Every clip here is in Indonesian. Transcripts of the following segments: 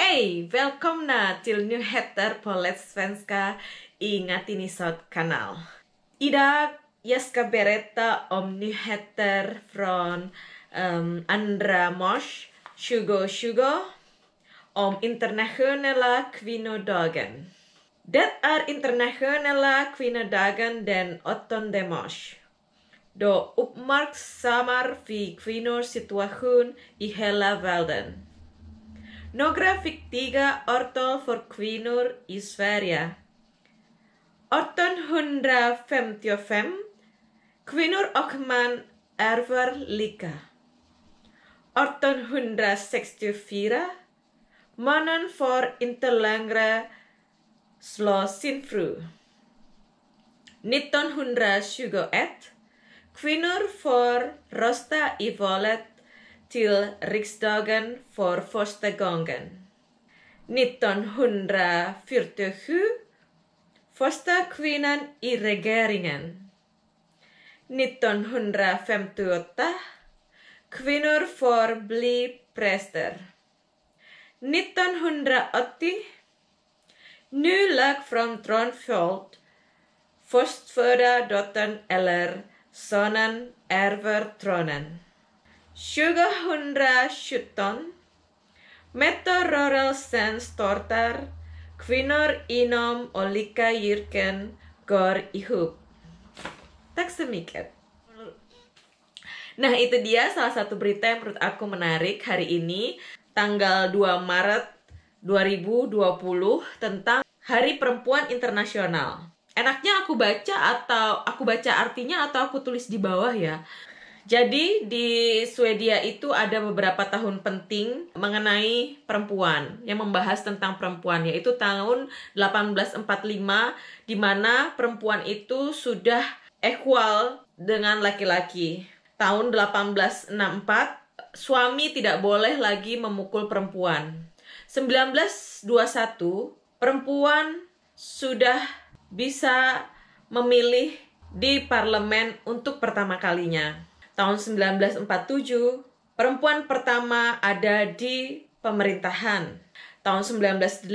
Hej! Välkomna till nyheter på Let's Svenska i Natinisot kanal. Idag jag ska berätta om nyheter från um, andra mars 2020 om internationella kvinnodagen. Det är internationella kvinnodagen den 8 mars. Då uppmärksammar vi kvinnors situation i hela världen. Några viktiga årtal för kvinnor i Sverige. 1855 Kvinnor och män ärver lika. 1864 Mannen får inte längre slå sin fru. 1921 Kvinnor får rösta i valet till riksdagen för första gången. 1947 Första kvinnan i regeringen. 1958 Kvinnor får bli präster. 1980 Ny lag från Tronfjord. Förstfödda dottern eller sonen ärver tronen. Shugahundra Shuton, Metororel sense Tortar, Kvinor Inom Olika yirken Gor Ihub. Tak semikat. Nah itu dia salah satu berita yang menurut aku menarik hari ini tanggal 2 Maret 2020 tentang Hari Perempuan Internasional. Enaknya aku baca atau aku baca artinya atau aku tulis di bawah ya. Jadi di Swedia itu ada beberapa tahun penting mengenai perempuan yang membahas tentang perempuan yaitu tahun 1845 di mana perempuan itu sudah equal dengan laki-laki. Tahun 1864 suami tidak boleh lagi memukul perempuan. 1921 perempuan sudah bisa memilih di parlemen untuk pertama kalinya tahun 1947 perempuan pertama ada di pemerintahan. Tahun 1958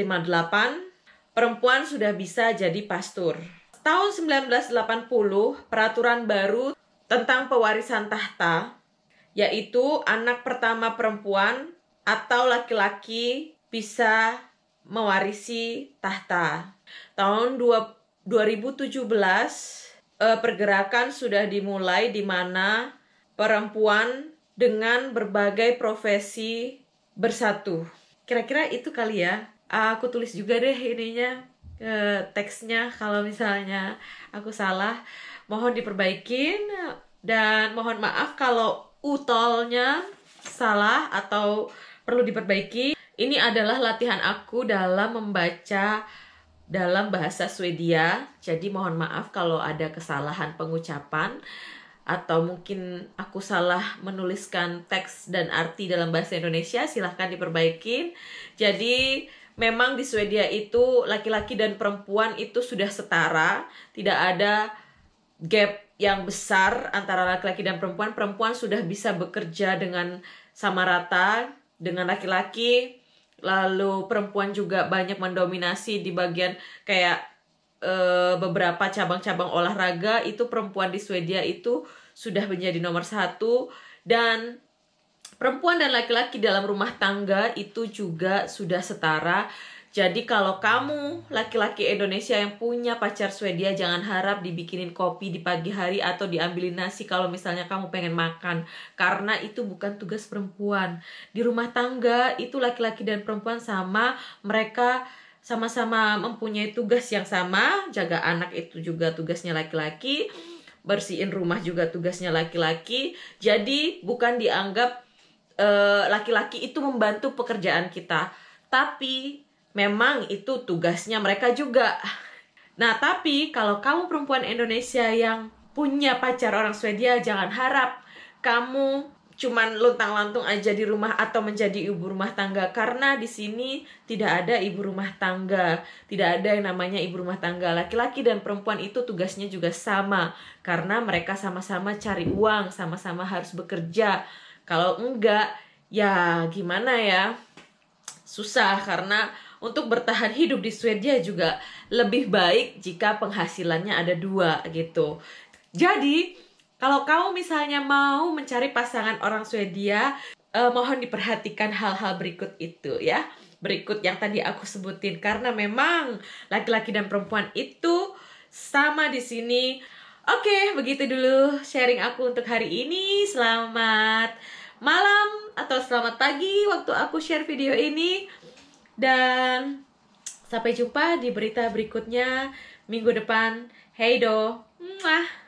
perempuan sudah bisa jadi pastur. Tahun 1980 peraturan baru tentang pewarisan tahta yaitu anak pertama perempuan atau laki-laki bisa mewarisi tahta. Tahun 2017 eh, pergerakan sudah dimulai di mana perempuan dengan berbagai profesi bersatu. Kira-kira itu kali ya. Ah, aku tulis juga deh ininya ke eh, teksnya kalau misalnya aku salah. Mohon diperbaiki dan mohon maaf kalau utolnya salah atau perlu diperbaiki. Ini adalah latihan aku dalam membaca dalam bahasa Swedia. Jadi mohon maaf kalau ada kesalahan pengucapan atau mungkin aku salah menuliskan teks dan arti dalam bahasa Indonesia, silahkan diperbaiki Jadi memang di Swedia itu laki-laki dan perempuan itu sudah setara, tidak ada gap yang besar antara laki-laki dan perempuan. Perempuan sudah bisa bekerja dengan sama rata dengan laki-laki, lalu perempuan juga banyak mendominasi di bagian kayak Eh, beberapa cabang-cabang olahraga itu perempuan di Swedia itu sudah menjadi nomor satu dan perempuan dan laki-laki dalam rumah tangga itu juga sudah setara. Jadi kalau kamu laki-laki Indonesia yang punya pacar Swedia jangan harap dibikinin kopi di pagi hari atau diambilin nasi kalau misalnya kamu pengen makan karena itu bukan tugas perempuan. Di rumah tangga itu laki-laki dan perempuan sama mereka sama-sama mempunyai tugas yang sama, jaga anak itu juga tugasnya laki-laki, bersihin rumah juga tugasnya laki-laki. Jadi bukan dianggap eh, laki-laki uh, itu membantu pekerjaan kita, tapi memang itu tugasnya mereka juga. Nah, tapi kalau kamu perempuan Indonesia yang punya pacar orang Swedia, jangan harap kamu cuman lontang-lantung aja di rumah atau menjadi ibu rumah tangga karena di sini tidak ada ibu rumah tangga, tidak ada yang namanya ibu rumah tangga. Laki-laki dan perempuan itu tugasnya juga sama karena mereka sama-sama cari uang, sama-sama harus bekerja. Kalau enggak ya gimana ya? Susah karena untuk bertahan hidup di Swedia juga lebih baik jika penghasilannya ada dua gitu. Jadi kalau kamu misalnya mau mencari pasangan orang Swedia, eh, mohon diperhatikan hal-hal berikut itu ya. Berikut yang tadi aku sebutin karena memang laki-laki dan perempuan itu sama di sini. Oke, begitu dulu sharing aku untuk hari ini. Selamat malam atau selamat pagi waktu aku share video ini. Dan sampai jumpa di berita berikutnya minggu depan. Hey do. Mwah.